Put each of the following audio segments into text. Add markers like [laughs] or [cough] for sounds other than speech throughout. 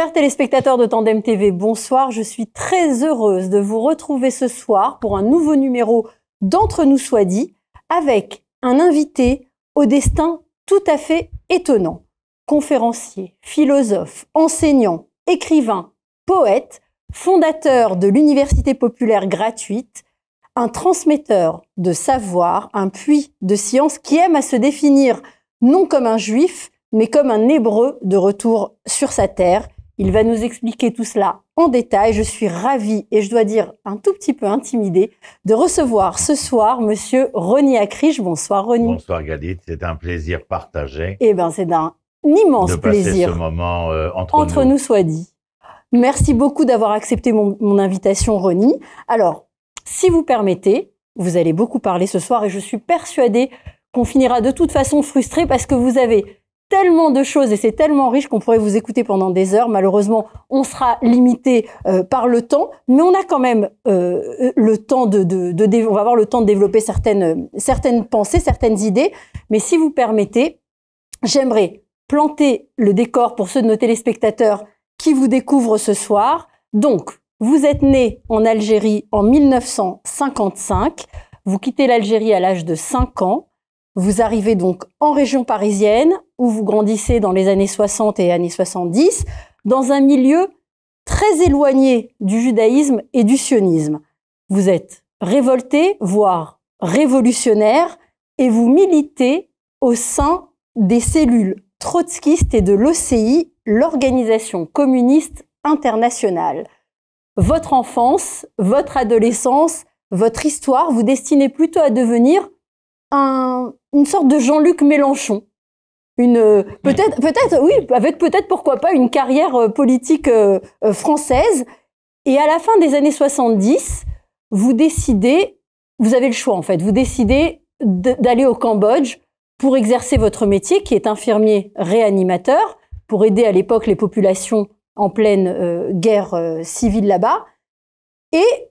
Chers téléspectateurs de Tandem TV, bonsoir. Je suis très heureuse de vous retrouver ce soir pour un nouveau numéro d'Entre nous soit dit avec un invité au destin tout à fait étonnant. Conférencier, philosophe, enseignant, écrivain, poète, fondateur de l'Université populaire gratuite, un transmetteur de savoir, un puits de science qui aime à se définir non comme un juif, mais comme un hébreu de retour sur sa terre. Il va nous expliquer tout cela en détail. Je suis ravie et je dois dire un tout petit peu intimidée de recevoir ce soir Monsieur Ronny Acriche. Bonsoir Ronny. Bonsoir Galit, c'est un plaisir partagé. Eh bien, c'est un immense de plaisir. ce moment euh, entre, nous. soit dit. Merci beaucoup d'avoir accepté mon, invitation, Ronny. Alors, si vous permettez, vous allez beaucoup parler ce soir et je suis persuadée qu'on finira de toute façon frustré parce que vous avez tellement de choses et c'est tellement riche qu'on pourrait vous écouter pendant des heures. Malheureusement, on sera limité euh, par le temps, mais on a quand même euh, euh, le temps de, de, de, on va avoir le temps de développer certaines, certaines pensées, certaines idées. Mais si vous permettez, j'aimerais planter le décor pour ceux de nos téléspectateurs qui vous découvrent ce soir. Donc, vous êtes né en Algérie en 1955. Vous quittez l'Algérie à l'âge de 5 ans. Vous arrivez donc en région parisienne, où vous grandissez dans les années 60 et années 70, dans un milieu très éloigné du judaïsme et du sionisme. Vous êtes révolté, voire révolutionnaire, et vous militez au sein des cellules trotskistes et de l'OCI, l'organisation communiste internationale. Votre enfance, votre adolescence, votre histoire vous destinez plutôt à devenir une sorte de Jean-Luc Mélenchon, une euh, peut-être peut-être oui avec peut-être pourquoi pas une carrière euh, politique euh, française et à la fin des années 70 vous décidez vous avez le choix en fait vous décidez d'aller au Cambodge pour exercer votre métier qui est infirmier réanimateur pour aider à l'époque les populations en pleine guerre civile là-bas et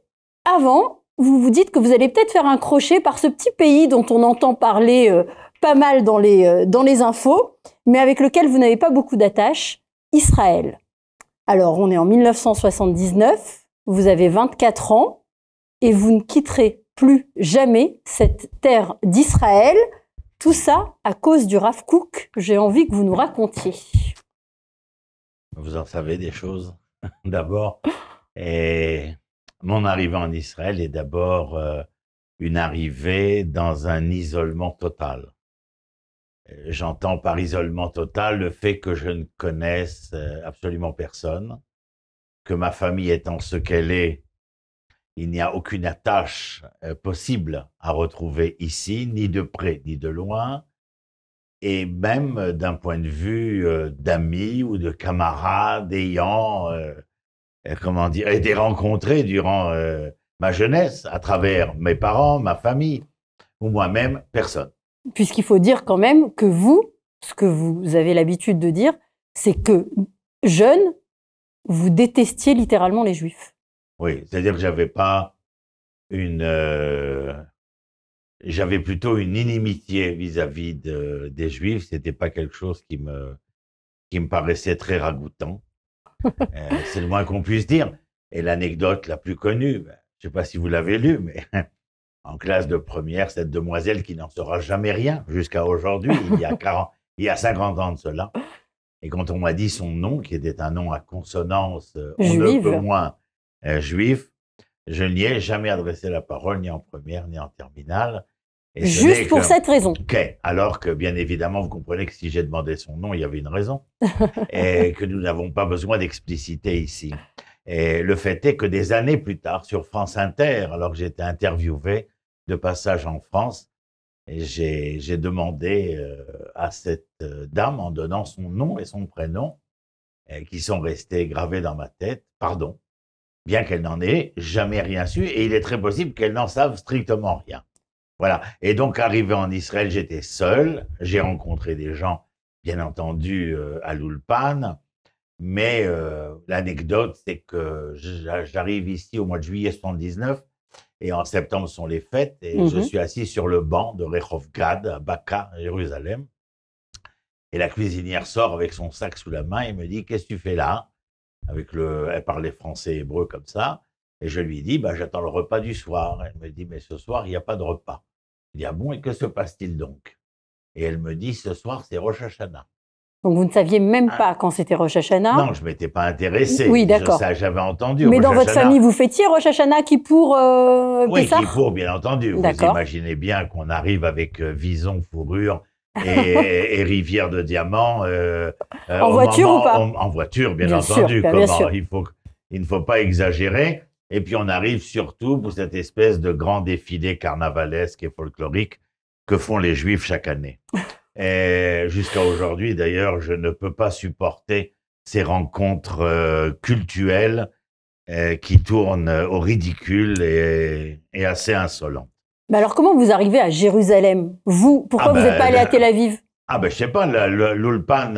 avant vous vous dites que vous allez peut-être faire un crochet par ce petit pays dont on entend parler pas mal dans les, euh, dans les infos, mais avec lequel vous n'avez pas beaucoup d'attache, Israël. Alors, on est en 1979, vous avez 24 ans, et vous ne quitterez plus jamais cette terre d'Israël. Tout ça à cause du Rav que J'ai envie que vous nous racontiez. Vous en savez des choses, [laughs] d'abord. Et mon arrivée en Israël est d'abord euh, une arrivée dans un isolement total j'entends par isolement total le fait que je ne connaisse euh, absolument personne, que ma famille étant ce qu'elle est, il n'y a aucune attache euh, possible à retrouver ici, ni de près ni de loin, et même euh, d'un point de vue d'amis ou de camarades ayant, comment dire, été rencontrés durant ma jeunesse à travers mes parents, ma famille ou moi-même, personne puisqu'il faut dire quand même que vous, ce que vous avez l'habitude de dire, c'est que jeune, vous détestiez littéralement les juifs. Oui, c'est-à-dire que j'avais pas une, euh, j'avais plutôt une inimitié vis-à-vis des juifs. Ce n'était pas quelque chose qui me, qui me paraissait très ragoûtant. [laughs] Euh, c'est le moins qu'on puisse dire. Et l'anecdote la plus connue, ben, je ne sais pas si vous l'avez lu, mais en classe de première, cette demoiselle qui n'en saura jamais rien jusqu'à aujourd'hui, il, y a 50 [laughs] ans de cela. Et quand on m'a dit son nom, qui était un nom à consonance, euh, on Juive. ne peut moins euh, juif, je n'y ai jamais adressé la parole, ni en première, ni en terminale. Et Juste pour cette raison. Ok. Alors que, bien évidemment, vous comprenez que si j'ai demandé son nom, il y avait une raison. [laughs] et que nous n'avons pas besoin d'expliciter ici. Et le fait est que des années plus tard, sur France Inter, alors que j'étais interviewé, de passage en France. Et j'ai demandé euh, à cette euh, dame, en donnant son nom et son prénom, et euh, qui sont restés gravés dans ma tête, pardon, bien qu'elle n'en ait jamais rien su, et il est très possible qu'elle n'en sache strictement rien. Voilà. Et donc, arrivé en Israël, j'étais seul. J'ai rencontré des gens, bien entendu, à l'Ulpan. Mais l'anecdote, c'est que j'arrive ici au mois de juillet 79 et en septembre sont les fêtes. Et je mhm. suis assis sur le banc de Rechovgad, à Baka, Jérusalem. Et la cuisinière sort avec son sac sous la main et me dit Qu'est-ce que tu fais là avec le, Elle parlait français hébreu comme ça. Et je lui dis bah, J'attends le repas du soir. Elle me dit Mais ce soir, il n'y a pas de repas. Il y a bon, et que se passe-t-il donc Et elle me dit Ce soir, c'est Rosh Hashanah. Donc vous ne saviez même ah. pas quand c'était Rosh Hashanah. Non, je m'étais pas intéressé. Oui, d'accord. Ça, j'avais entendu. Mais dans votre famille, vous fêtiez Rosh Hashanah qui pour euh, Oui, qui bien entendu. Vous imaginez bien qu'on arrive avec visons, euh, vison, fourrure [laughs] et, et, rivière de diamants. Euh, en voiture ou pas En voiture, bien, entendu. bien sûr. Il, il ne faut pas exagérer. Et puis on arrive surtout pour cette espèce de grand défilé carnavalesque et folklorique que font les Juifs chaque année. [laughs] Et jusqu'à aujourd'hui, d'ailleurs, je ne peux pas supporter ces rencontres culturelles euh, cultuelles euh, qui tournent euh, au ridicule et, assez insolentes. Mais alors, comment vous arrivez à Jérusalem Vous, pourquoi ah vous n'êtes ben, pas allé à Tel Aviv Ah ben, je sais pas. L'ulpan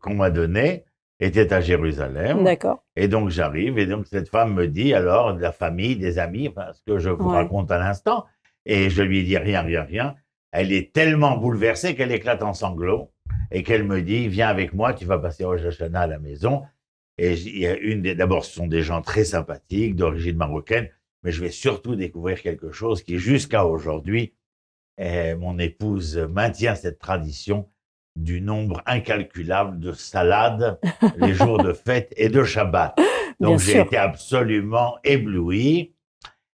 qu'on m'a donné était à Jérusalem. D'accord. Et donc, j'arrive et donc cette femme me dit alors de la famille, des amis, ce que je vous raconte à l'instant. Et je lui dis rien, rien, rien elle est tellement bouleversée qu'elle éclate en sanglots et qu'elle me dit Viens avec moi, tu vas passer au à la maison. Et il y a une d'abord, ce sont des gens très sympathiques, d'origine marocaine, mais je vais surtout découvrir quelque chose qui, jusqu'à aujourd'hui, eh, mon épouse maintient cette tradition du nombre incalculable de salades [laughs] les jours de fête et de Shabbat. Donc j'ai été absolument ébloui.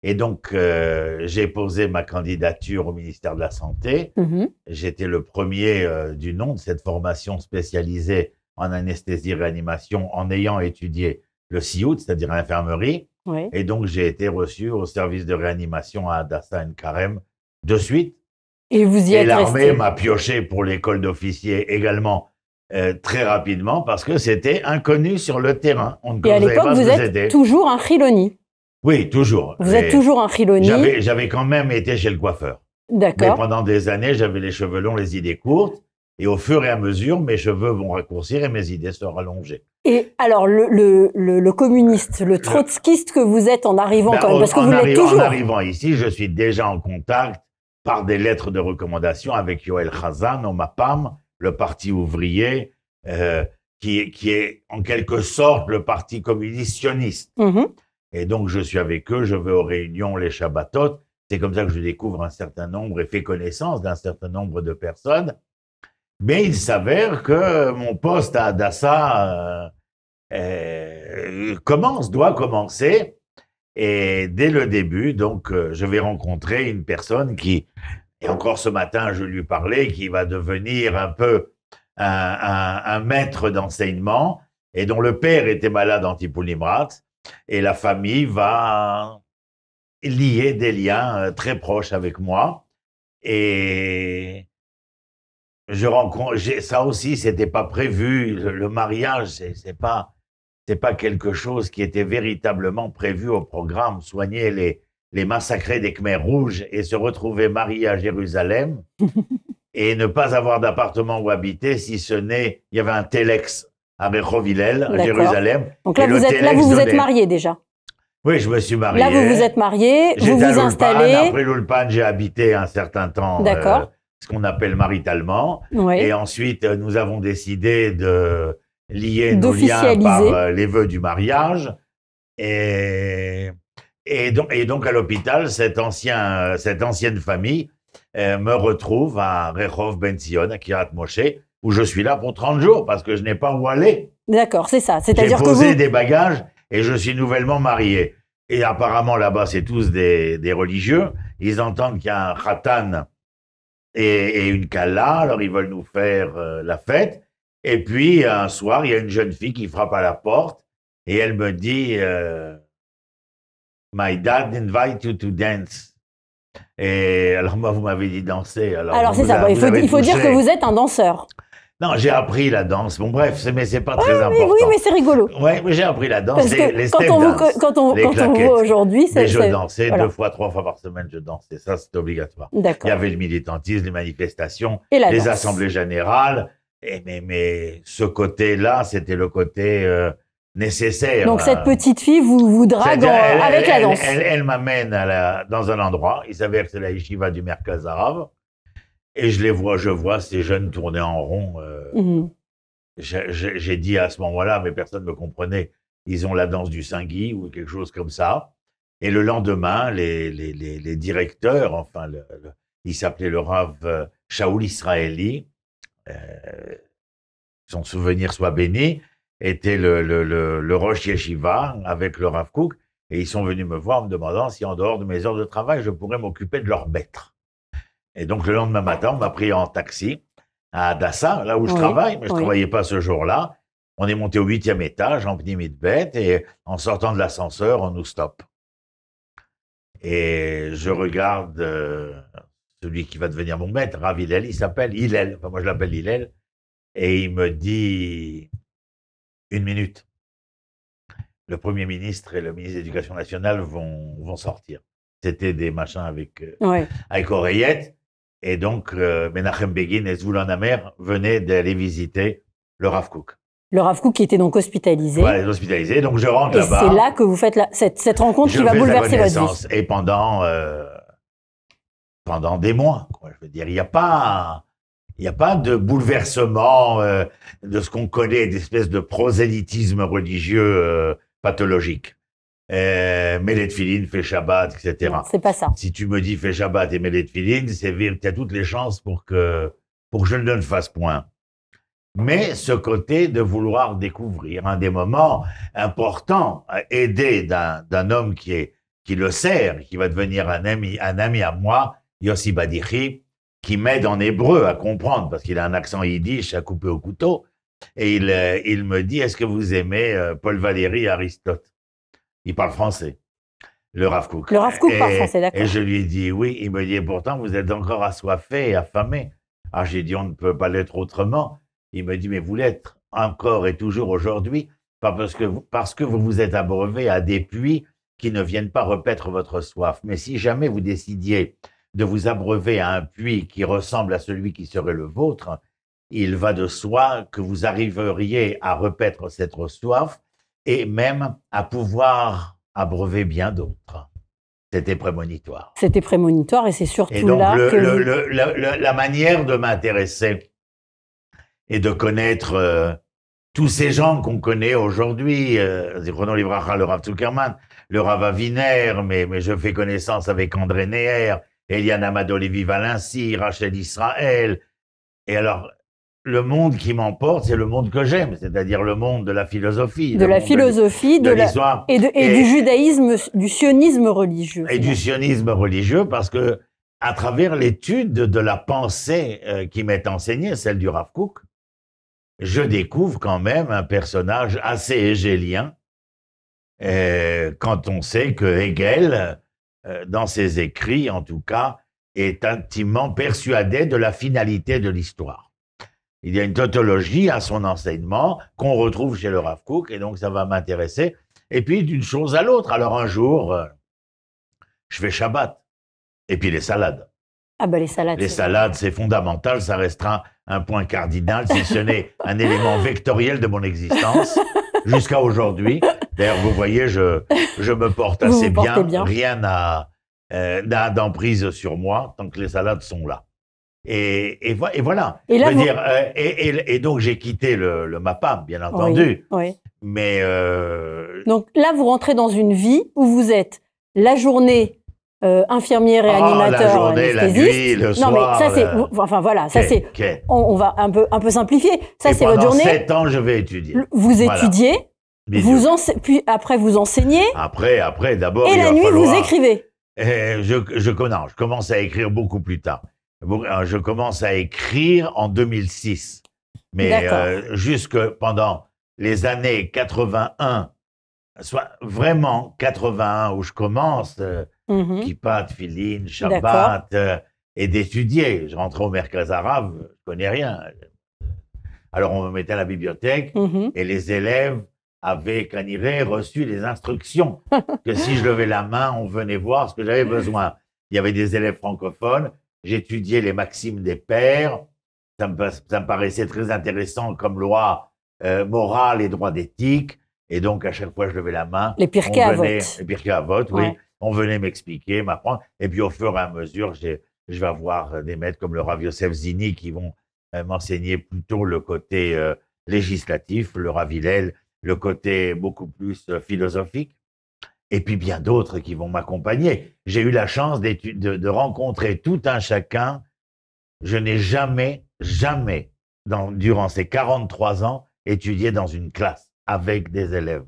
Et donc, euh, j'ai posé ma candidature au ministère de la Santé. Mhm. J'étais le premier euh, du nom de cette formation spécialisée en anesthésie-réanimation en ayant étudié le SIOUT, c'est-à-dire l'infirmerie. Et donc, j'ai été reçu au service de réanimation à Adassa Karem de suite. Et vous y êtes Et l'armée m'a pioché pour l'école d'officiers également euh, très rapidement parce que c'était inconnu sur le terrain. On ne Et à l'époque, vous êtes toujours un Riloni. Oui, toujours. Vous êtes toujours un frilonnier. J'avais quand même été chez le coiffeur. D'accord. Mais pendant des années, j'avais les cheveux longs, les idées courtes. Et au fur et à mesure, mes cheveux vont raccourcir et mes idées se rallonger. Et alors, le, communiste, le trotskiste que vous êtes en arrivant, quand En arrivant ici, je suis déjà en contact par des lettres de recommandation avec Yoel Khazan, au MAPAM, le parti ouvrier, euh, qui, est en quelque sorte le parti communiste sioniste. Mhm. Et donc, je suis avec eux, je vais aux réunions, les Shabbatot. C'est comme ça que je découvre un certain nombre et fais connaissance d'un certain nombre de personnes. Mais il s'avère que mon poste à Dassa euh, euh, commence, doit commencer. Et dès le début, donc, euh, je vais rencontrer une personne qui, et encore ce matin, je lui parlais, qui va devenir un peu un, maître d'enseignement et dont le père était malade en Tipulimrat et la famille va lier des liens euh, très proches avec moi. Et je rencontre, ça aussi, c'était pas prévu. Le, mariage, c'est pas, c'est pas quelque chose qui était véritablement prévu au programme. Soigner les, les massacrés des Khmers rouges et se retrouver marié à Jérusalem [laughs] et ne pas avoir d'appartement où habiter, si ce n'est, il y avait un telex à Rechovillel, à Jérusalem. Donc là, vous êtes, vous, êtes marié déjà Oui, je me suis marié. Là, vous vous êtes marié, vous vous installez. Après l'Ulpan, j'ai habité un certain temps. Euh, ce qu'on appelle maritalement. Et ensuite, euh, nous avons décidé de lier nos liens par euh, les vœux du mariage. Et, et, donc, à l'hôpital, cette, cette ancienne famille me retrouve à Rehov Ben à Kirat Moshe, où je suis là pour 30 jours parce que je n'ai pas où aller. D'accord, c'est ça. C'est-à-dire que. J'ai posé des bagages et je suis nouvellement marié. Et apparemment, là-bas, c'est tous des, religieux. Ils entendent qu'il y a un khatan et, une kala, alors ils veulent nous faire euh, la fête. Et puis, un soir, il y a une jeune fille qui frappe à la porte et elle me dit euh, My dad invite you to dance. Et alors, moi, vous m'avez dit danser. Alors, c'est ça. il faut, dire que vous êtes un danseur. Non, j'ai appris la danse. Bon, bref, mais c'est pas très ah, important. Oui, mais c'est rigolo. Oui, mais j'ai appris la danse. les, quand, on quand on voit aujourd'hui, c'est. Je dansais deux fois, trois fois par semaine, je dansais. Ça, c'est obligatoire. D'accord. Il y avait le militantisme, les manifestations, les assemblées générales. Et mais, ce côté-là, c'était le côté euh, nécessaire. Donc, cette petite fille vous, vous drague avec la danse. Elle, m'amène dans un endroit. Il s'avère que c'est la yeshiva du Merkaz et je les vois, je vois ces jeunes tourner en rond. Euh, mhm. J'ai dit à ce moment-là, mais personne ne me comprenait, ils ont la danse du saint ou quelque chose comme ça. Et le lendemain, les, les, directeurs, enfin, il s'appelait le Rav euh, Shaoul Israeli, euh, son souvenir soit béni, était le, le, le, le Rosh Yeshiva avec le Rav cook, et ils sont venus me voir en me demandant si en dehors de mes heures de travail, je pourrais m'occuper de leur maître. Et donc, le lendemain matin, on m'a pris en taxi à Dassa, là où je travaille, mais je ne travaillais pas ce jour-là. On est monté au huitième étage, en de bête, et en sortant de l'ascenseur, on nous stoppe. Et je regarde euh, celui qui va devenir mon maître, Rav il s'appelle Hillel, enfin moi je l'appelle Hillel, et il me dit une minute. Le Premier ministre et le ministre de l'Éducation nationale vont, vont sortir. C'était des machins avec, euh, avec oreillettes. Et donc, euh, Menachem Begin et Zvoulan Amer venaient d'aller visiter le Rav Le Rav qui était donc hospitalisé. Voilà, hospitalisé. Donc, je rentre là-bas. c'est là que vous faites cette, rencontre qui va bouleverser votre vie. Et pendant, euh, pendant des mois, quoi. Je veux dire, il n'y a pas... Il a pas de bouleversement euh, de ce qu'on connaît, d'espèce de prosélytisme religieux pathologique. Euh, « Mélède Shabbat, etc. c'est pas ça. Si tu me dis fais Shabbat et mélède c'est tu as toutes les chances pour que, pour je ne le fasse point. Mais ce côté de vouloir découvrir un des moments importants, aider d'un, d'un homme qui est, qui le sert, qui va devenir un ami, un ami à moi, Yossi Badichi, qui m'aide en hébreu à comprendre, parce qu'il a un accent yiddish à couper au couteau, et il, euh, il me dit, est-ce que vous aimez euh, Paul Valéry Aristote il parle français. Le Rav Le Rav parle français, d'accord. Et je lui ai dit oui. Il me dit pourtant, vous êtes encore assoiffé et affamé. Ah, j'ai dit on ne peut pas l'être autrement. Il me dit mais vous l'êtes encore et toujours aujourd'hui, pas parce que, parce que vous vous êtes abreuvé à des puits qui ne viennent pas repaître votre soif. Mais si jamais vous décidiez de vous abreuver à un puits qui ressemble à celui qui serait le vôtre, il va de soi que vous arriveriez à repaître cette soif et même à pouvoir abreuver bien d'autres. C'était prémonitoire. C'était prémonitoire et c'est surtout là que... la, manière de m'intéresser et de connaître euh, tous ces gens qu'on connaît aujourd'hui, euh, Renaud Livracha, le Rav Zuckerman, le Rav Aviner, mais, mais je fais connaissance avec André Neher, Eliana lévi Valinci, Rachel Israël. Et alors, le monde qui m'emporte, c'est le monde que j'aime, c'est-à-dire le monde de la philosophie. De la philosophie, de, Et, du judaïsme, du sionisme religieux. Et du sionisme religieux, parce que à travers l'étude de la pensée euh, qui m'est enseignée, celle du Rav Kook, je découvre quand même un personnage assez hégélien, euh, quand on sait que Hegel, euh, dans ses écrits en tout cas, est intimement persuadé de la finalité de l'histoire. Il y a une tautologie à son enseignement qu'on retrouve chez le Rav et donc ça va m'intéresser. Et puis d'une chose à l'autre. Alors un jour, euh, je fais Shabbat, et puis les salades. Ah ben les salades. Les salades, c'est fondamental, ça restera un point cardinal, si ce n'est [laughs] un élément vectoriel de mon existence jusqu'à aujourd'hui. D'ailleurs, vous voyez, je, me porte assez bien. Rien euh, n'a d'emprise sur moi tant que les salades sont là. Et, voilà. Euh, et, donc j'ai quitté le, le, MAPAM, bien entendu. Mais euh, donc là, vous rentrez dans une vie où vous êtes la journée euh, infirmière et ah, animateur, la journée, la nuit, le soir. Non mais ça c'est, enfin voilà, ça c'est, on, va un peu un peu simplifier. Ça c'est votre journée. Sept ans, je vais étudier. Vous étudiez, puis après vous enseignez. Après, après, d'abord. Et la nuit, vous écrivez. Eh, je, je commence à écrire beaucoup plus tard je commence à écrire en 2006. Mais euh, jusque pendant les années 81, soit vraiment 81 où je commence, euh, mm Kippat, Filine, Shabbat, euh, et d'étudier. Je rentrais au mercredi arabe, je connais rien. Alors on me mettait à la bibliothèque mhm. et les élèves avaient, caniré reçu les instructions [laughs] que si je levais la main, on venait voir ce que j'avais besoin. Il y avait des élèves francophones j'étudiais les maximes des pères. Ça me, paraissait très intéressant comme loi euh, morale et droit d'éthique. Et donc, à chaque fois, je levais la main. Les pires à vote. Les à vote, oui. On venait m'expliquer, m'apprendre. Et puis, au fur et à mesure, je vais avoir euh, des maîtres comme le Rav Zini qui vont euh, m'enseigner plutôt le côté législatif, le Rav le côté beaucoup plus philosophique et puis bien d'autres qui vont m'accompagner. J'ai eu la chance de, de, rencontrer tout un chacun. Je n'ai jamais, jamais, dans, durant ces 43 ans, étudié dans une classe avec des élèves.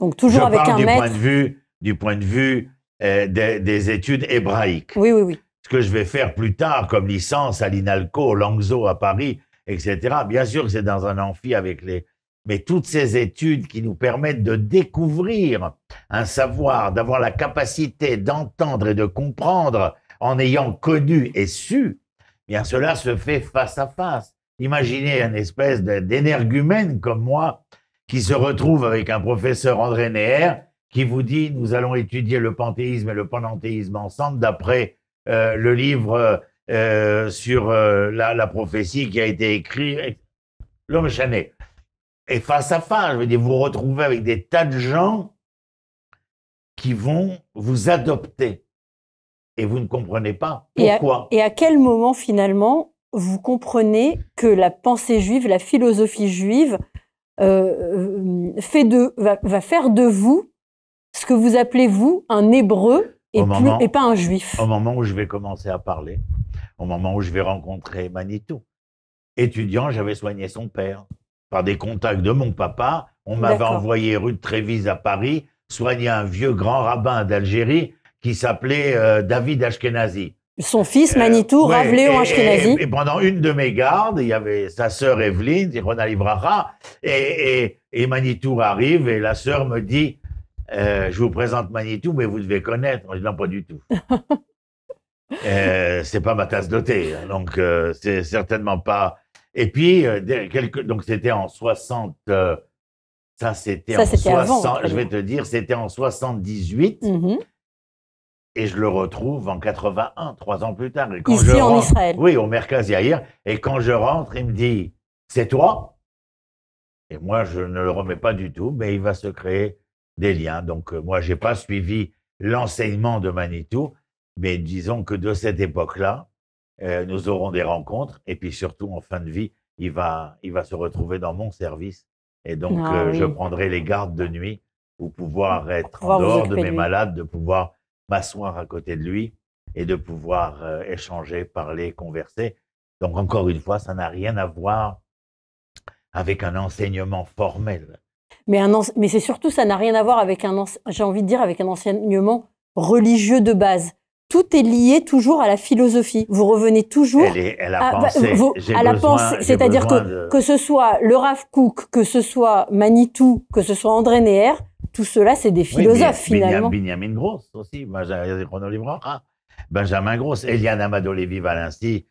Donc toujours Je avec parle un du Point de vue, du point de vue euh, des, études hébraïques. Oui, oui, oui. Ce que je vais faire plus tard comme licence à l'INALCO, au Langso à Paris, etc. Bien sûr que c'est dans un amphi avec les, mais toutes ces études qui nous permettent de découvrir un savoir, d'avoir la capacité d'entendre et de comprendre en ayant connu et su, eh bien cela se fait face à face. Imaginez une espèce d'énergumène comme moi qui se retrouve avec un professeur André Neher qui vous dit nous allons étudier le panthéisme et le panenthéisme ensemble d'après euh, le livre euh, sur euh, la, prophétie qui a été écrit. L'homme chané et face à face. Je veux dire, vous, vous retrouvez avec des tas de gens qui vont vous adopter. Et vous ne comprenez pas pourquoi. Et à, et à quel moment, finalement, vous comprenez que la pensée juive, la philosophie juive, euh, euh, fait de, va, faire de vous ce que vous appelez, vous, un hébreu et, pas un juif Au moment où je vais commencer à parler, au moment où je vais rencontrer Manitou, étudiant, j'avais soigné son père par des contacts de mon papa. On m'avait envoyé rue de Trévise à Paris soigner un vieux grand rabbin d'Algérie qui s'appelait euh, David Ashkenazi. Son fils Manitou, euh, Rav Léon Ashkenazi. Et, pendant une de mes gardes, il y avait sa sœur Evelyne, Rona et, et, Manitou arrive et la sœur me dit euh, Je vous présente Manitou, mais vous devez connaître. Je dis Non, pas du tout. [laughs] c'est pas ma tasse de thé, hein, donc c'est certainement pas et puis, euh, donc c'était en 60. Euh, ça, c'était en 60. je vais te dire, c'était en 78. Mm-hmm. Et je le retrouve en 81, trois ans plus tard. Et quand Ici, en Israël. Oui, au Merkaz Et quand je rentre, il me dit C'est toi Et moi, je ne le remets pas du tout, mais il va se créer des liens. Donc, euh, moi, je n'ai pas suivi l'enseignement de Manitou, mais disons que de cette époque-là, euh, nous aurons des rencontres, et puis surtout en fin de vie, il va, se retrouver dans mon service, et donc ah euh, je prendrai les gardes de nuit pour pouvoir être dehors de mes malades, de pouvoir m'asseoir à côté de lui et de pouvoir euh, échanger, parler, converser. Donc encore une fois, ça n'a rien à voir avec un enseignement formel. Mais, c'est surtout, ça n'a rien à voir avec un enseignement religieux de base tout est lié toujours à la philosophie. Vous revenez toujours bah, à, la pensée. C'est-à-dire que, que ce soit le Rav Cook, que ce soit Manitou, que ce soit André Neher, tout cela, c'est des philosophes, finalement. Benjamin Gross aussi, ah, Benjamin Gross, Eliane Amado-Lévy-Valency,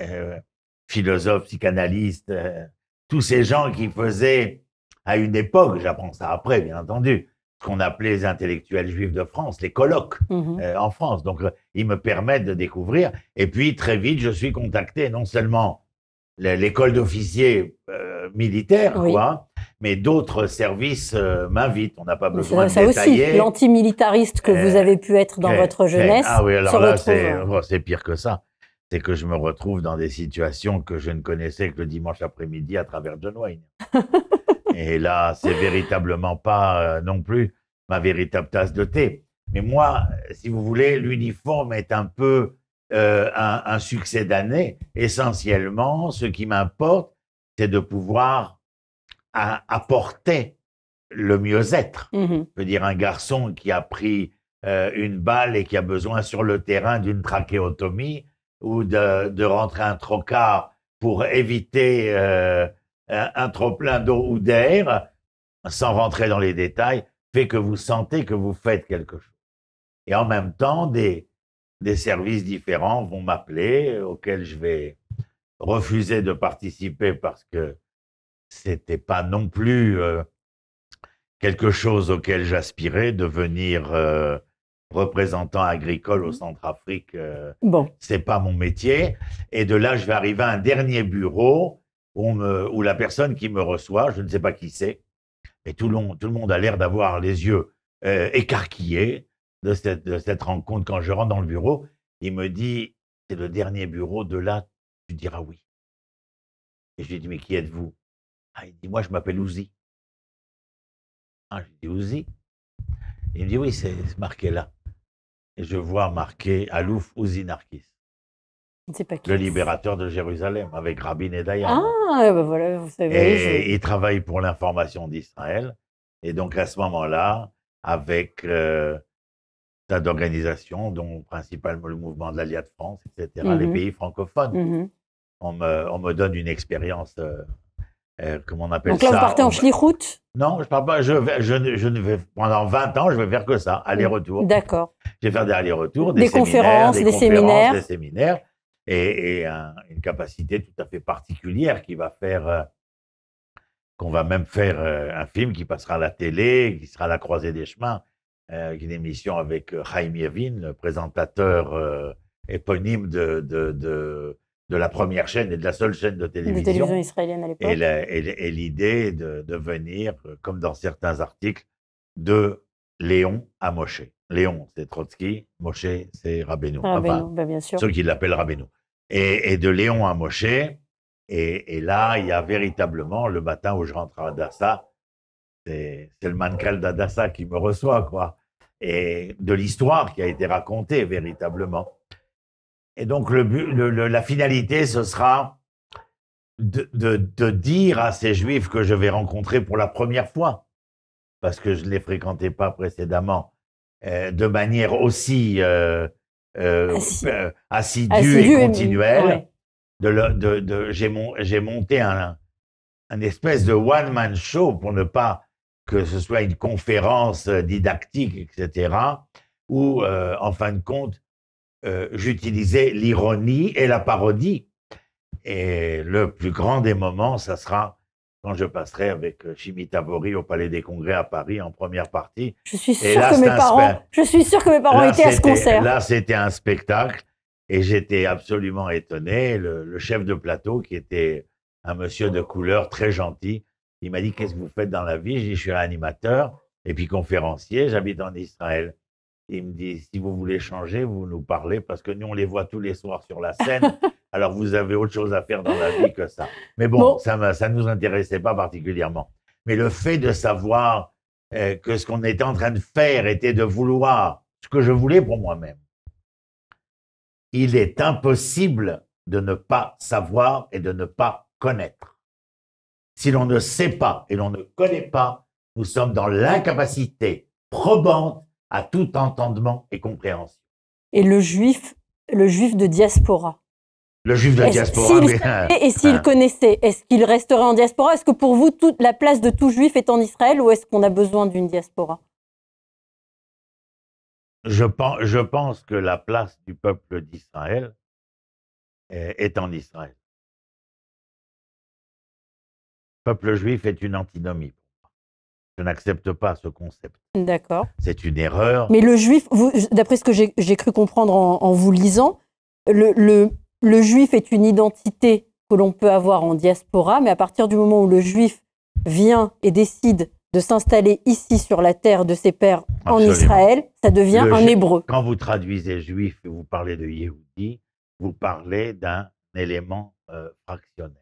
[laughs] philosophe, psychanalyste, euh, tous ces gens qui faisaient, à une époque, j'apprends ça après, bien entendu, qu'on appelait les intellectuels juifs de France, les colloques mhm. euh, en France. Donc, ils me permettent de découvrir. Et puis, très vite, je suis contacté non seulement l'école d'officiers euh, militaires, quoi, mais d'autres services euh, m'invitent. On n'a pas besoin de ça aussi, l'antimilitariste que vous avez pu être dans votre jeunesse. Ah oui, alors là, hein. oh, c'est pire que ça. C'est que je me retrouve dans des situations que je ne connaissais que le dimanche après-midi à travers John Wayne. [laughs] Et là, c'est véritablement pas euh, non plus ma véritable tasse de thé. Mais moi, si vous voulez, l'uniforme est un peu euh, un, succès d'année. Essentiellement, ce qui m'importe, c'est de pouvoir apporter le mieux-être. Mm-hmm. Je veux dire, un garçon qui a pris euh, une balle et qui a besoin sur le terrain d'une trachéotomie ou de, de, rentrer un trocard pour éviter un trop plein d'eau ou d'air, sans rentrer dans les détails, fait que vous sentez que vous faites quelque chose. Et en même temps, des, services différents vont m'appeler, auxquels je vais refuser de participer parce que c'était pas non plus euh, quelque chose auquel j'aspirais, devenir euh, représentant agricole au Centrafrique. afrique euh, bon. C'est pas mon métier. Et de là, je vais arriver à un dernier bureau où, la personne qui me reçoit, je ne sais pas qui c'est, et tout le, monde, a l'air d'avoir les yeux euh, écarquillés de cette, rencontre. Quand je rentre dans le bureau, il me dit C'est le dernier bureau, de là, tu diras oui. Et je lui dis Mais qui êtes-vous ah, Il dit Moi, je m'appelle Ouzi. Ah, je lui dis Ouzi Il me dit Oui, c'est marqué là. Et je vois marqué Alouf Ouzi Narkis le libérateur de Jérusalem, avec Rabbi et Ah, eh ben voilà, vous savez. Et il travaille pour l'information d'Israël. Et donc, à ce moment-là, avec euh, tas d'organisations, dont principalement le mouvement de l'Alliance de France, etc., les mhm. pays francophones, mhm. on, me, on, me, donne une expérience, euh, euh comment on appelle ça Donc là, vous partez en chliroute Non, je, pas, je, vais, je, ne vais, pendant 20 ans, je vais faire que ça, aller-retour. D'accord. Je vais faire des allers-retours, des, séminaires, conférences, des, conférences, séminaires. des séminaires et, une capacité tout à fait particulière qui va faire, euh, qu'on va même faire euh, un film qui passera à la télé, qui sera à la croisée des chemins, euh, une émission avec euh, Chaim Yevin, le présentateur éponyme de, de, de, la première chaîne et de la seule chaîne de télévision, israélienne à l'époque. Et l'idée de, venir, comme dans certains articles, de Léon à Léon, c'est Trotsky, Moshe, c'est Rabbeinu. Ah, bah, bien Ceux qui l'appellent Rabbeinu. Et, de Léon à Moshe, et, là, il y a véritablement, le matin où je rentre à Adassa, c'est le mankal d'Adassa qui me reçoit, quoi. Et de l'histoire qui a été racontée véritablement. Et donc, le, la finalité, ce sera de, dire à ces juifs que je vais rencontrer pour la première fois, parce que je ne les fréquentais pas précédemment, euh, de manière aussi euh, euh, assidue, et continuelle. j'ai, monté un, espèce de one-man show pour ne pas que ce soit une conférence didactique, etc., où, en fin de compte, j'utilisais l'ironie et la parodie. Et le plus grand des moments, ça sera quand je passerai avec euh, Chimi Tavori au Palais des Congrès à Paris en première partie. Je suis sûr que mes parents, je suis sûr que mes parents étaient à ce concert. Là, c'était un spectacle et j'étais absolument étonné. Le, chef de plateau, qui était un monsieur de couleur très gentil, il m'a dit Qu'est-ce que vous faites dans la vie Je dis Je suis animateur et puis conférencier, j'habite en Israël. Il me dit Si vous voulez changer, vous nous parlez parce que nous, on les voit tous les soirs sur la scène [laughs] Alors, vous avez autre chose à faire dans la vie que ça. Mais bon, ça ne nous intéressait pas particulièrement. Mais le fait de savoir euh, que ce qu'on était en train de faire était de vouloir ce que je voulais pour moi-même, il est impossible de ne pas savoir et de ne pas connaître. Si l'on ne sait pas et l'on ne connaît pas, nous sommes dans l'incapacité probante à tout entendement et compréhension. Et le juif, le juif de diaspora, le juif de la diaspora. Hein. Et s'il ah. connaissait, est-ce qu'il resterait en diaspora Est-ce que pour vous, toute la place de tout juif est en Israël ou est-ce qu'on a besoin d'une diaspora je pense, je pense, que la place du peuple d'Israël eh, est, en Israël. Le peuple juif est une antinomie. Je n'accepte pas ce concept. D'accord. C'est une erreur. Mais le juif, d'après ce que j'ai cru comprendre en, vous lisant, le, le juif est une identité que l'on peut avoir en diaspora, mais à partir du moment où le juif vient et décide de s'installer ici sur la terre de ses pères en Israël, ça devient un hébreu. Quand vous traduisez juif et vous parlez de yéhoudi », vous parlez d'un élément euh, fractionnel.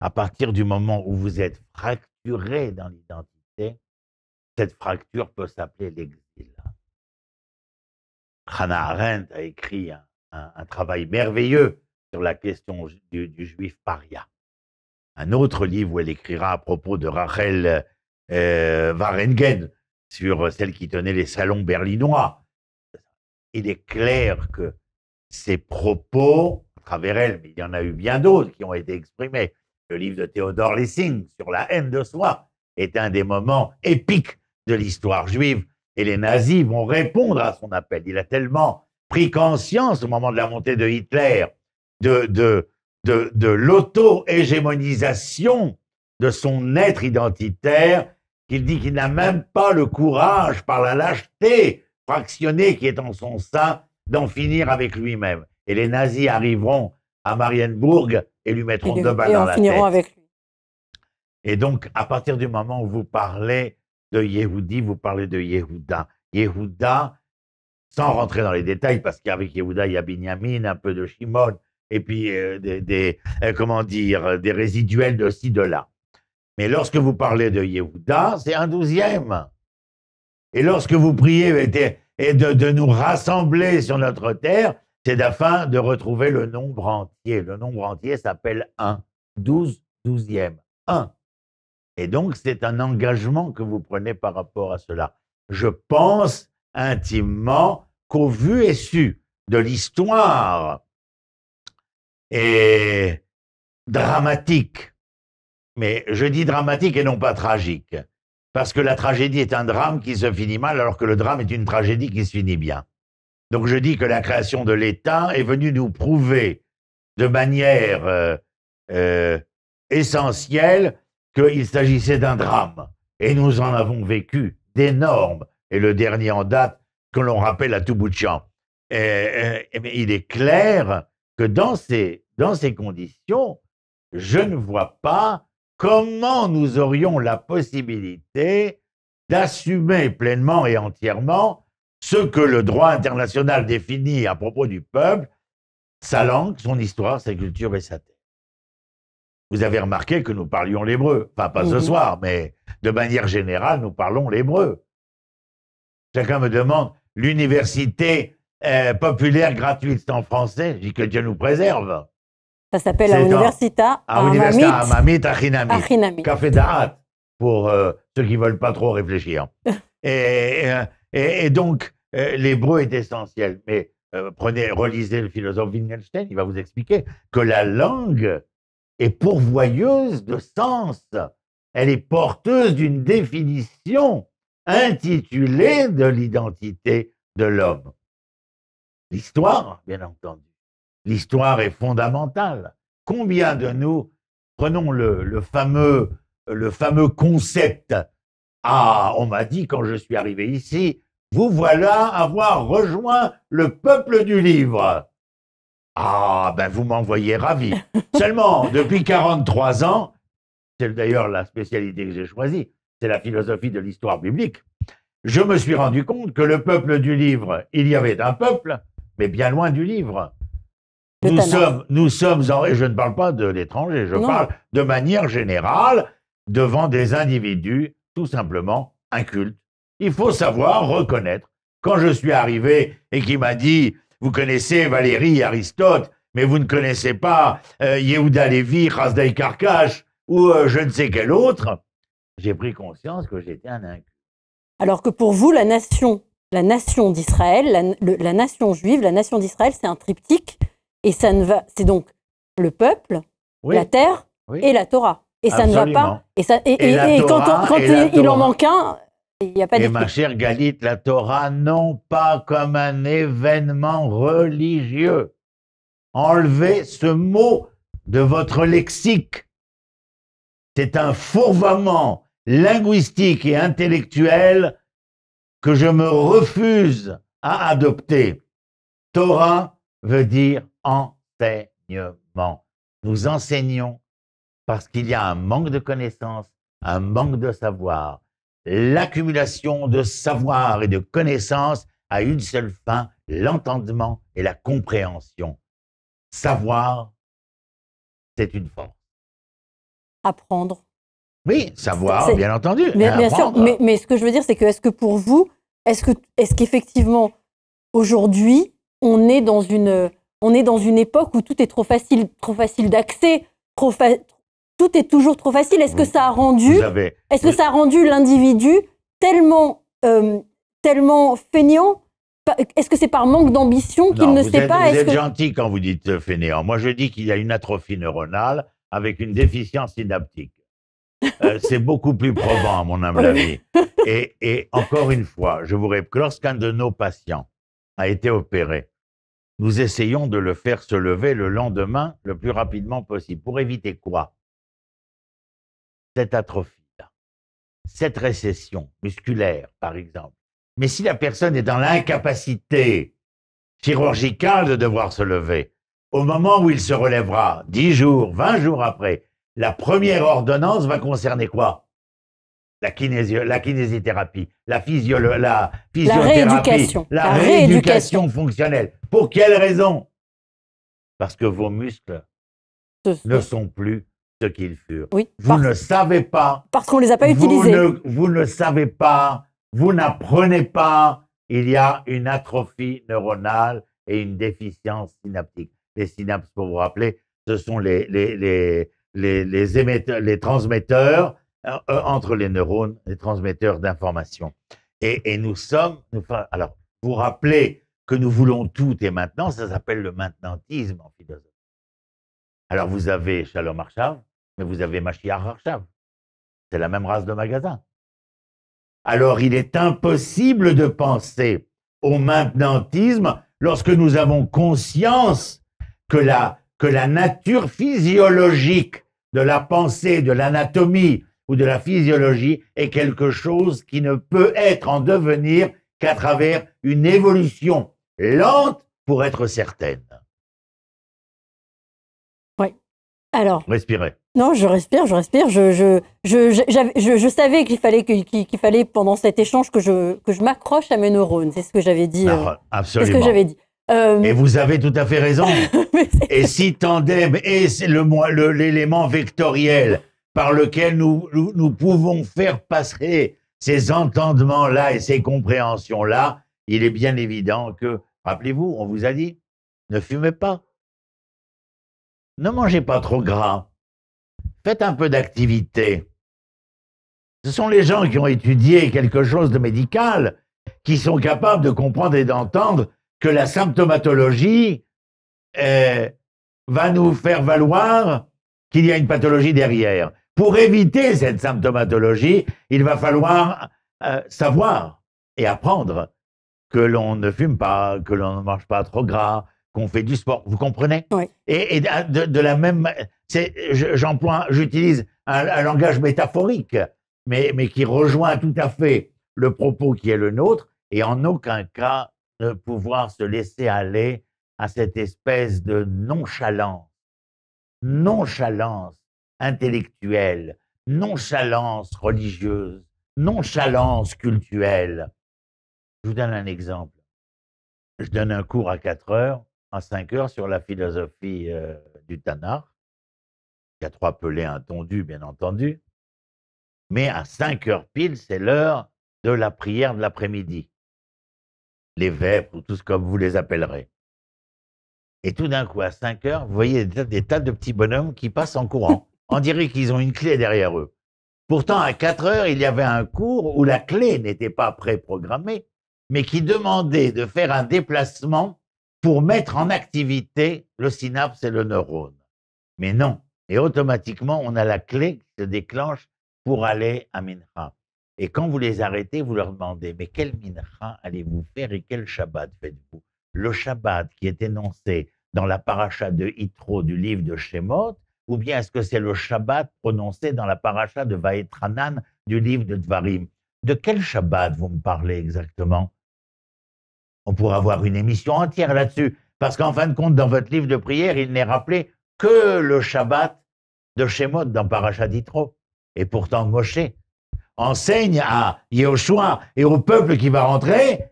À partir du moment où vous êtes fracturé dans l'identité, cette fracture peut s'appeler l'exil. Hannah Arendt a écrit un, travail merveilleux sur la question du, juif paria. Un autre livre où elle écrira à propos de Rachel euh, Warengen, sur celle qui tenait les salons berlinois. Il est clair que ses propos, à travers elle, mais il y en a eu bien d'autres qui ont été exprimés, le livre de Théodore Lessing sur la haine de soi est un des moments épiques de l'histoire juive et les nazis vont répondre à son appel. Il a tellement pris conscience au moment de la montée de Hitler de, de, de, l'auto-hégémonisation de son être identitaire, qu'il dit qu'il n'a même pas le courage, par la lâcheté fractionnée qui est en son sein, d'en finir avec lui-même. Et les nazis arriveront à Marienbourg et lui mettront deux balles dans la tête. Avec Et donc, à partir du moment où vous parlez de Yehudi, vous parlez de Yehuda. Yehuda, sans rentrer dans les détails, parce qu'avec Yehuda, il y a Binyamin, un peu de Shimon, et puis euh, des, euh, comment dire, euh, des résiduels de ci, de là. Mais lorsque vous parlez de Yehuda, c'est un douzième. Et lorsque vous priez et de, nous rassembler sur notre terre, c'est afin de retrouver le nombre entier. Le nombre entier s'appelle un. Douze, douzième. Un. Et donc, c'est un engagement que vous prenez par rapport à cela. Je pense intimement qu'au vu et su de l'histoire est dramatique, mais je dis dramatique et non pas tragique, parce que la tragédie est un drame qui se finit mal alors que le drame est une tragédie qui se finit bien. Donc je dis que la création de l'État est venue nous prouver de manière euh, euh, essentielle qu'il s'agissait d'un drame. Et nous en avons vécu d'énormes et le dernier en date, que l'on rappelle à tout bout de champ. Et, il est clair que dans ces, dans ces conditions, je ne vois pas comment nous aurions la possibilité d'assumer pleinement et entièrement ce que le droit international définit à propos du peuple, sa langue, son histoire, sa culture et sa terre. Vous avez remarqué que nous parlions l'hébreu, pas ce mhm. soir, mais de manière générale, nous parlons l'hébreu. Chacun me demande l'université euh, populaire gratuite en français. Je dis que Dieu nous préserve. Ça s'appelle la Universita Amamit Café d'Arat, pour euh, ceux qui ne veulent pas trop réfléchir. [laughs] et, donc, euh, l'hébreu est essentiel. Mais prenez, relisez le philosophe Wittgenstein, il va vous expliquer que la langue est pourvoyeuse de sens. Elle est porteuse d'une définition intitulé de l'identité de l'homme. L'histoire, bien entendu. L'histoire est fondamentale. Combien de nous, prenons le, fameux, le fameux concept, ah, on m'a dit quand je suis arrivé ici, vous voilà avoir rejoint le peuple du livre. Ah, ben vous m'envoyez ravi. [laughs] Seulement, depuis 43 ans, c'est d'ailleurs la spécialité que j'ai choisie, c'est la philosophie de l'histoire biblique, je me suis rendu compte que le peuple du livre, il y avait un peuple, mais bien loin du livre. Nous sommes, nous et je ne parle pas de l'étranger, je parle de manière générale devant des individus tout simplement incultes. Il faut savoir reconnaître. Quand je suis arrivé et qu'il m'a dit, vous connaissez Valérie, Aristote, mais vous ne connaissez pas euh, Yehuda Lévi, Razdaï Karkash ou euh, je ne sais quel autre, j'ai pris conscience que j'étais un Alors que pour vous, la nation, la nation d'Israël, la, nation juive, la nation d'Israël, c'est un triptyque, et ça ne va, c'est donc le peuple, la terre et la Torah. Et ça ne va pas. Et, ça, quand, il, en manque un, il n'y a pas Et ma chère Galit, la Torah, non pas comme un événement religieux. Enlevez ce mot de votre lexique. C'est un fourvoiement linguistique et intellectuelle que je me refuse à adopter. Torah veut dire enseignement. Nous enseignons parce qu'il y a un manque de connaissances, un manque de savoir. L'accumulation de savoir et de connaissances a une seule fin, l'entendement et la compréhension. Savoir, c'est une force. Apprendre oui, savoir, bien entendu. Mais, ce que je veux dire, c'est que est-ce que pour vous, est-ce que est-ce qu'effectivement aujourd'hui, on est dans une on est dans une époque où tout est trop facile, trop facile d'accès, tout est toujours trop facile. Est-ce que ça a rendu est-ce que ça a rendu l'individu tellement euh, tellement feignant est-ce que c'est par manque d'ambition qu'il ne sait pas Vous êtes gentil quand vous dites euh, fainéant. Moi, je dis qu'il y a une atrophie neuronale avec une déficience synaptique. Euh, c'est beaucoup plus probant, mon ami. Et, encore une fois, je vous répète lorsqu'un de nos patients a été opéré, nous essayons de le faire se lever le lendemain le plus rapidement possible. Pour éviter quoi Cette atrophie-là, cette récession musculaire, par exemple. Mais si la personne est dans l'incapacité chirurgicale de devoir se lever, au moment où il se relèvera, dix jours, 20 jours après, la première ordonnance va concerner quoi la, kinésio, la, kinésithérapie, la, physio, la physiothérapie, la rééducation, fonctionnelle. Pour quelle raison Parce que vos muscles ne sont plus ce qu'ils furent. Oui, vous ne savez pas. Parce qu'on les a pas utilisés. vous ne savez pas, vous n'apprenez pas. Il y a une atrophie neuronale et une déficience synaptique. Les synapses, pour vous rappeler, ce sont les, les, les, émetteurs, les transmetteurs euh, euh, entre les neurones, les transmetteurs d'informations. Et, et, nous sommes, nous, alors, vous rappelez que nous voulons tout et maintenant, ça s'appelle le maintenantisme en philosophie. Alors vous avez Shalom Arshav, mais vous avez Mashiach Arshav. C'est la même race de magasin. Alors il est impossible de penser au maintenantisme lorsque nous avons conscience que la, que la nature physiologique de la pensée, de l'anatomie ou de la physiologie est quelque chose qui ne peut être en devenir qu'à travers une évolution lente pour être certaine. Oui. Alors. Respirez. Non, je respire, je respire. Je, je, savais qu'il fallait, qu'il fallait pendant cet échange que je, que je m'accroche à mes neurones. C'est ce que j'avais dit. Euh, absolument. Ah, c'est ce que j'avais dit. Euh, et vous avez tout à fait raison. [laughs] et si tandem est l'élément vectoriel par lequel nous, pouvons faire passer ces entendements-là et ces compréhensions-là, il est bien évident que, rappelez-vous, on vous a dit, ne fumez pas, ne mangez pas trop gras, faites un peu d'activité. Ce sont les gens qui ont étudié quelque chose de médical qui sont capables de comprendre et d'entendre que la symptomatologie euh, va nous faire valoir qu'il y a une pathologie derrière. Pour éviter cette symptomatologie, il va falloir euh, savoir et apprendre que l'on ne fume pas, que l'on ne mange pas trop gras, qu'on fait du sport. Vous comprenez oui. Et, de, la même, j'emploie, j'utilise un, langage métaphorique, mais qui rejoint tout à fait le propos qui est le nôtre et en aucun cas de pouvoir se laisser aller à cette espèce de nonchalance, nonchalance intellectuelle, nonchalance religieuse, nonchalance culturelle. Je vous donne un exemple. Je donne un cours à 4 heures, à 5 heures, sur la philosophie euh, du Tanar. Il y a trois pelés intondus, bien entendu. Mais à 5 heures pile, c'est l'heure de la prière de l'après-midi les vêpres, ou tout ce comme vous les appellerez. Et tout d'un coup, à 5 heures, vous voyez des tas, de petits bonhommes qui passent en courant. On dirait qu'ils ont une clé derrière eux. Pourtant, à 4 heures, il y avait un cours où la clé n'était pas préprogrammée, mais qui demandait de faire un déplacement pour mettre en activité le synapse et le neurone. Mais non. Et automatiquement, on a la clé qui se déclenche pour aller à Minha. Et quand vous les arrêtez, vous leur demandez, mais quel mincha allez-vous faire et quel Shabbat faites-vous Le Shabbat qui est énoncé dans la paracha de Hitro du livre de Shemot, ou bien est-ce que c'est le Shabbat prononcé dans la paracha de Vaetranan du livre de Dvarim De quel Shabbat vous me parlez exactement On pourrait avoir une émission entière là-dessus, parce qu'en fin de compte, dans votre livre de prière, il n'est rappelé que le Shabbat de Shemot dans paracha d'hitro Et pourtant, Moshe, enseigne à Yeshua et au peuple qui va rentrer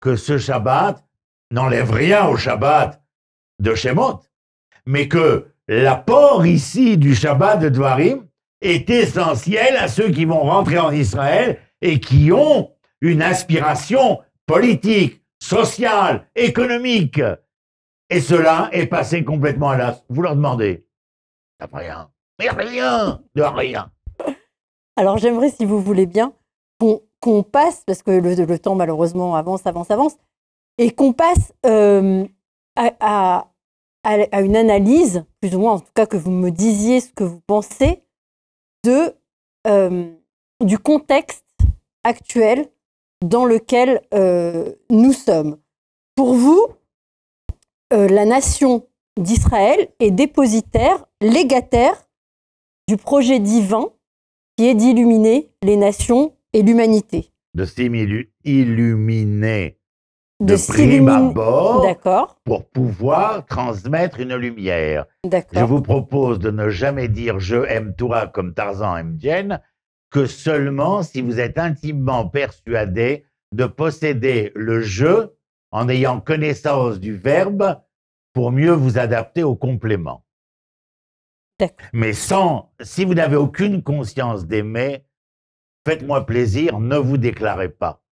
que ce Shabbat n'enlève rien au Shabbat de Shemot, mais que l'apport ici du Shabbat de Dwarim est essentiel à ceux qui vont rentrer en Israël et qui ont une aspiration politique, sociale, économique. Et cela est passé complètement à l'as. Vous leur demandez. Ça rien. Mais rien de rien. Alors j'aimerais, si vous voulez bien, qu'on passe, parce que le, temps malheureusement avance, avance, avance, et qu'on passe euh, à, une analyse, plus ou moins en tout cas que vous me disiez ce que vous pensez, euh, du contexte actuel dans lequel euh, nous sommes. Pour vous, la nation d'Israël est dépositaire, légataire du projet divin d'illuminer les nations et l'humanité. De s'illuminer de, de prime d'accord pour pouvoir transmettre une lumière. Je vous propose de ne jamais dire je aime toi comme Tarzan aime Jane que seulement si vous êtes intimement persuadé de posséder le jeu en ayant connaissance du verbe pour mieux vous adapter au complément. Mais sans, si vous n'avez aucune conscience d'aimer, faites-moi plaisir, ne vous déclarez pas.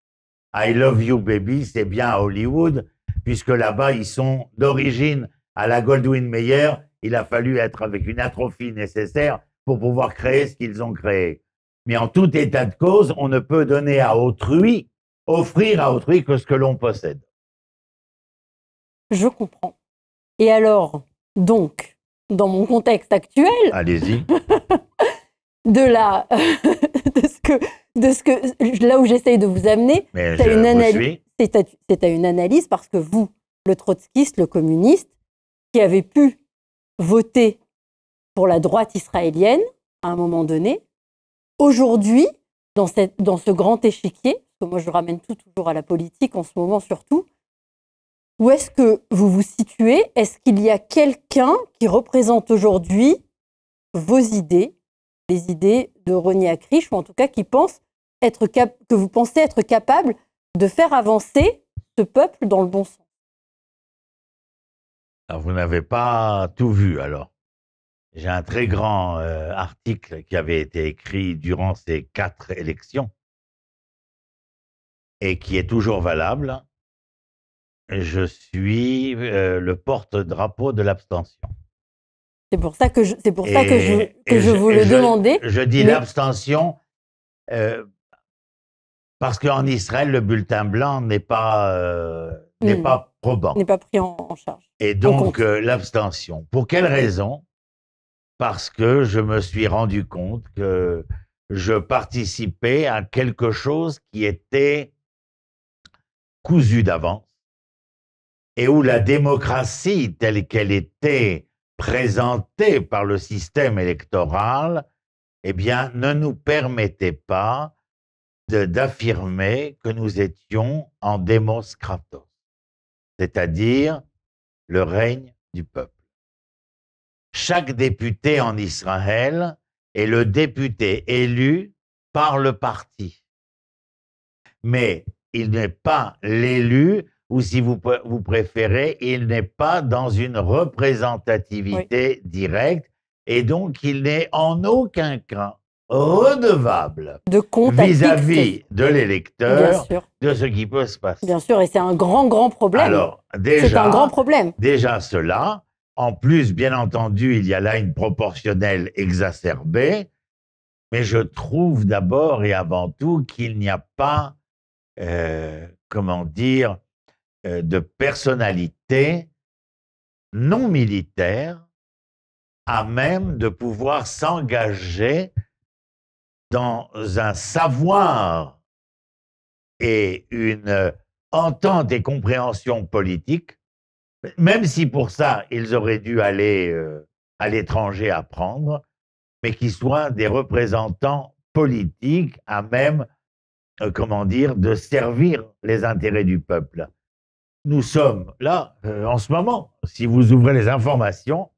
I love you baby, c'est bien à Hollywood, puisque là-bas ils sont d'origine à la Goldwyn Mayer. Il a fallu être avec une atrophie nécessaire pour pouvoir créer ce qu'ils ont créé. Mais en tout état de cause, on ne peut donner à autrui, offrir à autrui que ce que l'on possède. Je comprends. Et alors, donc, dans mon contexte actuel. Allez-y. [laughs] de là, [laughs] de ce que, de ce que, là où j'essaye de vous amener, c'est à, une analyse, c'est, à, une analyse parce que vous, le trotskiste, le communiste, qui avez pu voter pour la droite israélienne à un moment donné, aujourd'hui, dans, dans ce grand échiquier, que moi je ramène tout toujours à la politique en ce moment surtout, où est-ce que vous vous situez Est-ce qu'il y a quelqu'un qui représente aujourd'hui vos idées, les idées de René Acriche, ou en tout cas qui pense que vous pensez être capable de faire avancer ce peuple dans le bon sens ah, Vous n'avez pas tout vu alors. J'ai un très grand euh, article qui avait été écrit durant ces quatre élections et qui est toujours valable je suis euh, le porte-drapeau de l'abstention. C'est pour ça que je, c'est pour ça que je, vous le demandais. Je dis l'abstention euh, parce qu'en Israël, le bulletin blanc n'est pas, euh, n'est mm. pas probant. N'est pas pris en, en, charge. Et donc, l'abstention. Pour quelle raison Parce que je me suis rendu compte que je participais à quelque chose qui était cousu d'avance et où la démocratie telle qu'elle était présentée par le système électoral, eh bien, ne nous permettait pas d'affirmer que nous étions en demos kratos, c'est-à-dire le règne du peuple. Chaque député en Israël est le député élu par le parti, mais il n'est pas l'élu ou si vous, vous préférez, il n'est pas dans une représentativité directe et donc il n'est en aucun cas redevable vis-à-vis de, -vis de l'électeur de ce qui peut se passer. Bien sûr, et c'est un grand, grand problème. Alors, déjà, un grand problème. Déjà cela. En plus, bien entendu, il y a là une proportionnelle exacerbée, mais je trouve d'abord et avant tout qu'il n'y a pas, euh, comment dire, euh, de personnalités non militaires à même de pouvoir s'engager dans un savoir et une entente et compréhension politique, même si pour ça ils auraient dû aller euh, à l'étranger apprendre, mais qui soient des représentants politiques à même, euh, comment dire, de servir les intérêts du peuple nous sommes là, euh, en ce moment, si vous ouvrez les informations,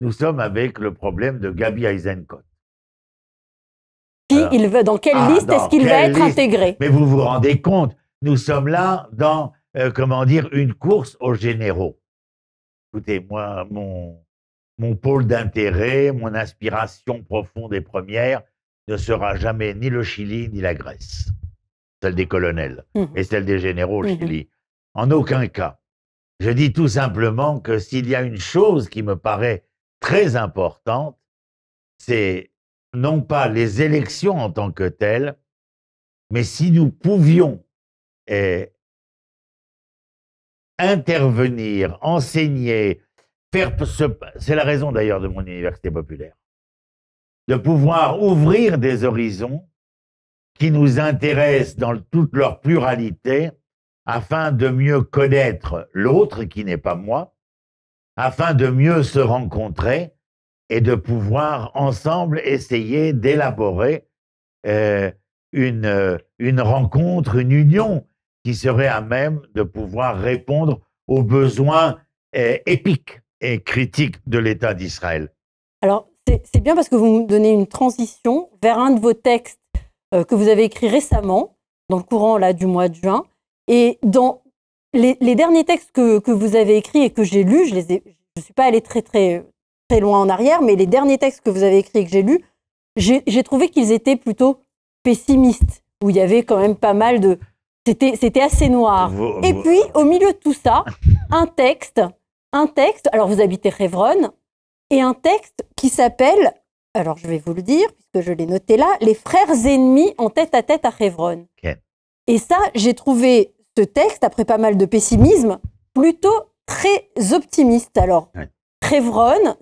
nous sommes avec le problème de Gabi Eisenkot. Qui il veut, dans quelle ah, liste est-ce qu'il va être intégré Mais vous vous rendez compte, nous sommes là dans, euh, comment dire, une course aux généraux. Écoutez, moi, mon, mon pôle d'intérêt, mon inspiration profonde et première ne sera jamais ni le Chili ni la Grèce, celle des colonels mhm. et celle des généraux au mhm. Chili. En aucun cas. Je dis tout simplement que s'il y a une chose qui me paraît très importante, c'est non pas les élections en tant que telles, mais si nous pouvions eh, intervenir, enseigner, faire c'est la raison d'ailleurs de mon université populaire, de pouvoir ouvrir des horizons qui nous intéressent dans toute leur pluralité afin de mieux connaître l'autre qui n'est pas moi, afin de mieux se rencontrer et de pouvoir ensemble essayer d'élaborer euh, une, euh, une rencontre, une union qui serait à même de pouvoir répondre aux besoins euh, épiques et critiques de l'État d'Israël. Alors, c'est bien parce que vous me donnez une transition vers un de vos textes que vous avez écrit récemment, dans le courant là, du mois de juin, et dans les, derniers textes que, que, vous avez écrits et que j'ai lus, je ne suis pas allée très, très, très loin en arrière, mais les derniers textes que vous avez écrits et que j'ai lus, j'ai trouvé qu'ils étaient plutôt pessimistes, où il y avait quand même pas mal de... C'était assez noir. et puis, au milieu de tout ça, un texte, un texte, alors vous habitez Révron et un texte qui s'appelle, alors je vais vous le dire, puisque je l'ai noté là, Les frères ennemis en tête à tête à révron Et ça, j'ai trouvé ce texte, après pas mal de pessimisme, plutôt très optimiste. Alors, ouais.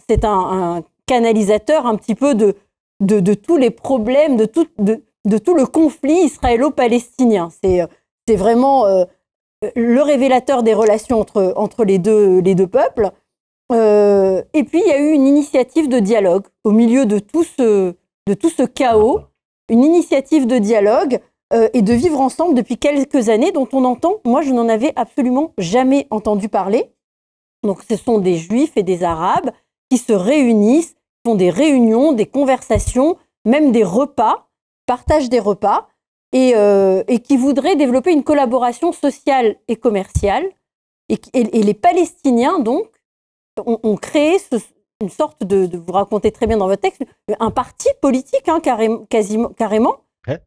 c'est un, canalisateur un petit peu de, de, tous les problèmes, de tout, de, tout le conflit israélo-palestinien. C'est euh, vraiment euh, le révélateur des relations entre, entre les, deux, les deux peuples. Euh, et puis, il y a eu une initiative de dialogue au milieu de tout ce, de tout ce chaos, une initiative de dialogue euh, et de vivre ensemble depuis quelques années, dont on entend, moi je n'en avais absolument jamais entendu parler. Donc ce sont des juifs et des arabes qui se réunissent, font des réunions, des conversations, même des repas, partagent des repas, et, euh, qui voudraient développer une collaboration sociale et commerciale. Et, les Palestiniens, donc, ont, créé une sorte de, vous racontez très bien dans votre texte, un parti politique, hein, quasiment, carrément,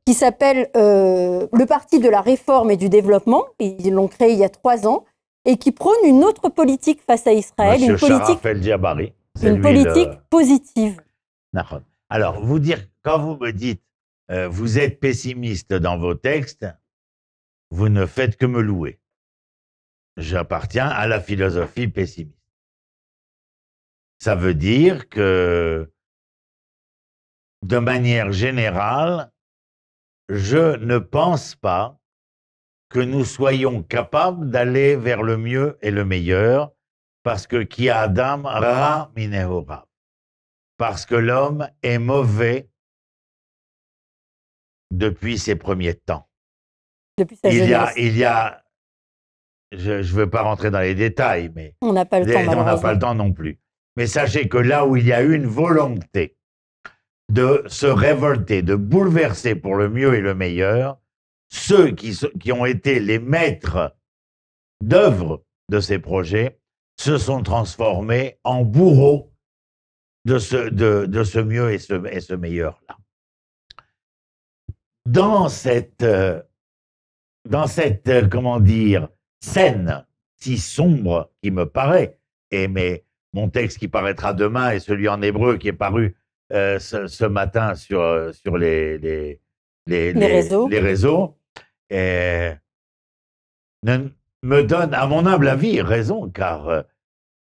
qui s'appelle euh, le Parti de la réforme et du développement. Ils l'ont créé il y a trois ans et qui prône une autre politique face à Israël, une politique, positive. Alors, vous dire, quand vous me dites euh, vous êtes pessimiste dans vos textes, vous ne faites que me louer. J'appartiens à la philosophie pessimiste. Ça veut dire que, de manière générale, je ne pense pas que nous soyons capables d'aller vers le mieux et le meilleur, parce que qui Adam ra parce que l'homme est mauvais depuis ses premiers temps. il y a, il y a, je ne veux pas rentrer dans les détails, mais on n'a pas le temps. On n'a pas le temps non plus. Mais sachez que là où il y a eu une volonté de se révolter, de bouleverser pour le mieux et le meilleur ceux qui, ont été les maîtres d'œuvre de ces projets se sont transformés en bourreaux de ce, de, ce mieux et ce, meilleur-là. Dans cette, euh, dans cette, euh, comment dire, scène si sombre qui me paraît, et mais mon texte qui paraîtra demain et celui en hébreu qui est paru euh, ce, matin sur, euh, sur les, les, les, les réseaux. et me donne, à mon humble avis, raison, car euh,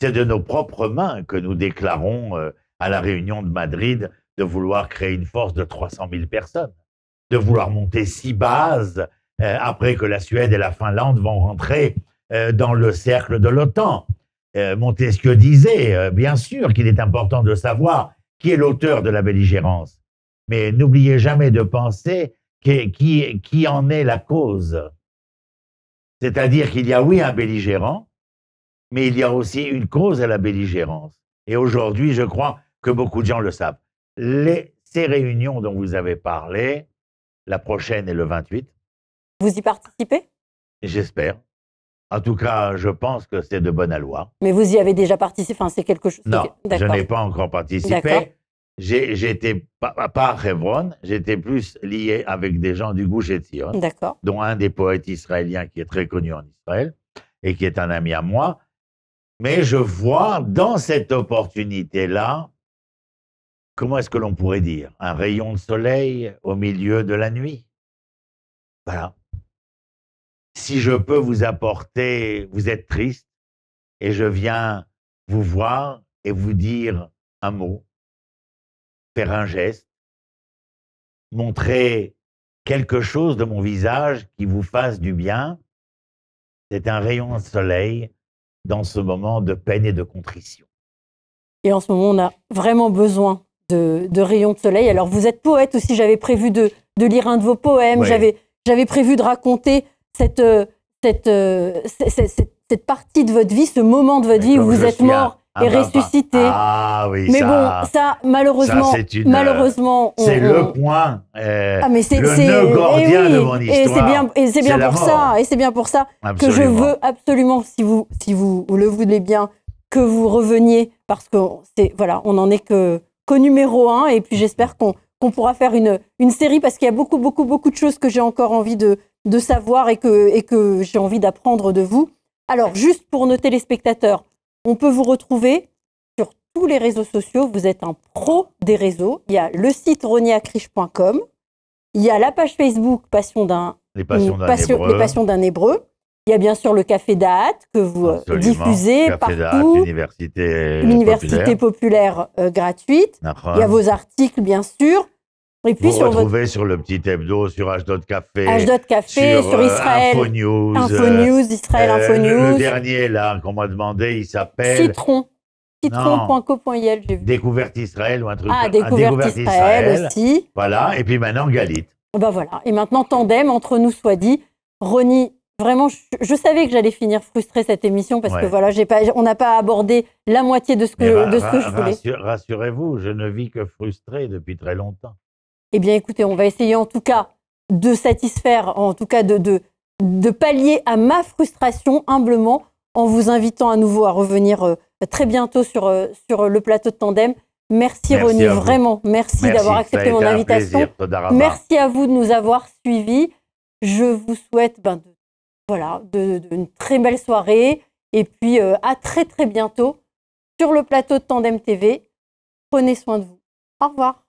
c'est de nos propres mains que nous déclarons à la réunion de Madrid de vouloir créer une force de 300 000 personnes, de vouloir monter six bases après que la Suède et la Finlande vont rentrer dans le cercle de l'OTAN. ce Montesquieu disait, bien sûr, qu'il est important de savoir qui est l'auteur de la belligérance. Mais n'oubliez jamais de penser qui, qui, en est la cause. C'est-à-dire qu'il y a, oui, un belligérant, mais il y a aussi une cause à la belligérance. Et aujourd'hui, je crois que beaucoup de gens le savent. ces réunions dont vous avez parlé, la prochaine est le 28. Vous y participez J'espère. En tout cas, je pense que c'est de bonne loi. Mais vous y avez déjà participé enfin, c'est quelque chose. Non, je n'ai pas encore participé. J'étais pas, à Hebron, j'étais plus lié avec des gens du Gouche d'accord. dont un des poètes israéliens qui est très connu en Israël et qui est un ami à moi. Mais je vois dans cette opportunité-là, comment est-ce que l'on pourrait dire Un rayon de soleil au milieu de la nuit. Voilà si je peux vous apporter, vous êtes triste, et je viens vous voir et vous dire un mot, faire un geste, montrer quelque chose de mon visage qui vous fasse du bien, c'est un rayon de soleil dans ce moment de peine et de contrition. Et en ce moment, on a vraiment besoin de, rayons de soleil. Alors, vous êtes poète aussi, j'avais prévu de, lire un de vos poèmes, j'avais prévu de raconter cette, euh, cette, euh, cette, partie de votre vie, ce moment de votre vie où vous êtes mort et ressuscité. Ah oui, mais bon, ça malheureusement, euh, malheureusement, c'est le point. Ah, c'est le gordien eh de mon histoire. Et c'est bien, c'est bien pour ça, et c'est bien pour ça que je veux absolument, si vous, si vous, le voulez bien, que vous reveniez parce que c'est voilà, on en est que qu'au numéro un, et puis j'espère qu'on qu'on pourra faire une, une série parce qu'il y a beaucoup, beaucoup, beaucoup de choses que j'ai encore envie de, de savoir et que, j'ai envie d'apprendre de vous. Alors, juste pour noter les spectateurs on peut vous retrouver sur tous les réseaux sociaux. Vous êtes un pro des réseaux. Il y a le site roniacriche.com. Il y a la page Facebook Passion d'un les d'un hébreu. Il y a bien sûr le Café d'Aat que vous euh, diffusez Café partout. Université, populaire, euh, gratuite. Il y a vos articles, bien sûr. Et puis vous sur retrouvez sur le petit hebdo, sur H. Café. Café, sur, euh, Israël. Info News. Euh, Israël euh, Info Le, dernier, là, qu'on m'a demandé, il s'appelle. Citron. Citron.co.il, j'ai vu. Découverte Israël ou un truc. Ah, Découverte, ah, découverte Israël, aussi. Voilà. Et puis maintenant, Galit. Ben voilà. Et maintenant, tandem, entre nous soit dit. Ronnie, vraiment, je, savais que j'allais finir frustrée cette émission parce qu'on que voilà, pas, on n'a pas abordé la moitié de ce que, eh ben, de ce que je voulais. Rassurez-vous, je ne vis que frustré depuis très longtemps. Eh bien, écoutez, on va essayer en tout cas de satisfaire, en tout cas de, pallier à ma frustration humblement en vous invitant à nouveau à revenir euh, très bientôt sur, euh, sur le plateau de Tandem. Merci, René, vraiment. Merci, d'avoir accepté mon invitation. merci à vous de nous avoir suivis. Je vous souhaite ben, de, voilà, de, une très belle soirée et puis euh, à très très bientôt sur le plateau de Tandem TV. Prenez soin de vous. Au revoir.